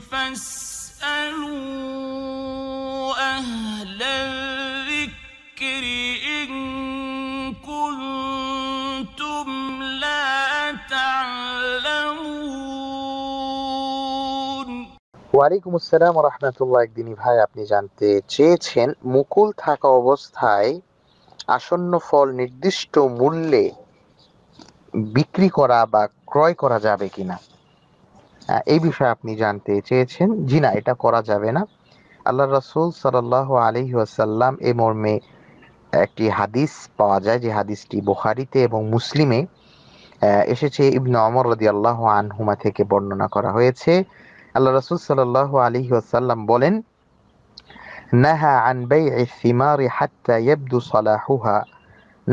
ওয়ালাইকুম আসসালাম রহমতুল্লাহ একদিনই ভাই আপনি জানতে চেয়েছেন মুকুল থাকা অবস্থায় আসন্ন ফল নির্দিষ্ট মূল্যে বিক্রি করা বা ক্রয় করা যাবে কিনা এই বিষয়ে আপনি জানতে চেয়েছেন জি না এটা করা যাবে না আল্লাহ রসুল সাল আলী আসাল্লাম এ মর্মে একটি হাদিস পাওয়া যায় যে হাদিসটি বোহারিতে এবং মুসলিমে এসেছে ইবন অমর রদি আল্লাহ আনহুমা থেকে বর্ণনা করা হয়েছে আল্লাহ রসুল সাল আলি আসাল্লাম বলেন নাহা আন বাই الثمار حتى يبدو صلاحها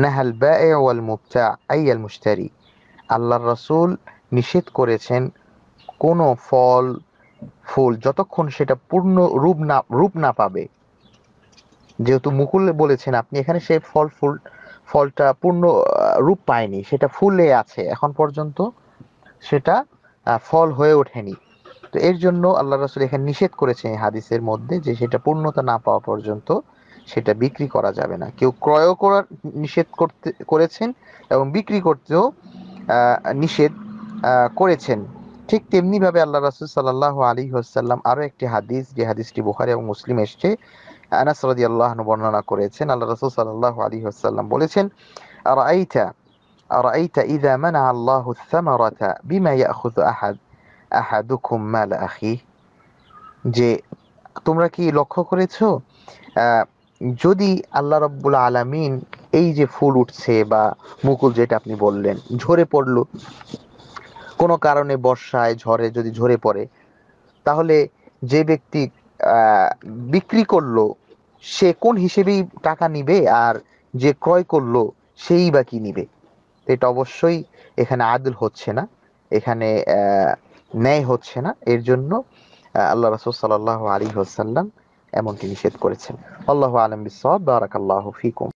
নাহা البائع والمبتاع أي المشتري আল্লাহর রাসূল নিষেধ করেছেন কোনো ফল ফুল যতক্ষণ সেটা পূর্ণ রূপ না রূপ না পাবে যেহেতু মুকুল বলেছেন আপনি এখানে সে ফল ফুল ফলটা পূর্ণ রূপ পায়নি সেটা ফুলে আছে এখন পর্যন্ত সেটা ফল হয়ে ওঠেনি তো এর জন্য আল্লাহ রাসুল এখানে নিষেধ করেছেন হাদিসের মধ্যে যে সেটা পূর্ণতা না পাওয়া পর্যন্ত সেটা বিক্রি করা যাবে না কেউ ক্রয় করার নিষেধ করতে করেছেন এবং বিক্রি করতেও নিষেধ করেছেন ঠিক তেমনিভাবে আল্লাহ রাসুল সাল্লাহ আলী হোসাল্লাম আরও একটি হাদিস যে হাদিসটি বুখারি এবং মুসলিম এসছে আনাস রাজি আল্লাহ বর্ণনা করেছেন আল্লাহ রাসুল সাল্লাহ আলী হাসাল্লাম বলেছেন আর আইটা আর আইটা ইদা মানা আল্লাহ সামারাতা বিমা ইয়াখুযু আহাদ আহাদুকুম মাল আখি যে তোমরা কি লক্ষ্য করেছো যদি আল্লাহ রব্বুল আলামিন এই যে ফুল উঠছে বা মুকুল যেটা আপনি বললেন ঝরে পড়লো কোনো কারণে বর্ষায় ঝড়ে যদি ঝরে পড়ে তাহলে যে ব্যক্তি বিক্রি করলো সে কোন হিসেবেই টাকা নিবে আর যে ক্রয় করলো সেই বা কি নিবে এটা অবশ্যই এখানে আদল হচ্ছে না এখানে ন্যায় হচ্ছে না এর জন্য আল্লাহ রাসুল সাল আলী হোসাল্লাম এমনটি নিষেধ করেছেন আল্লাহ আলম বিসাল্লাহ ফিকুম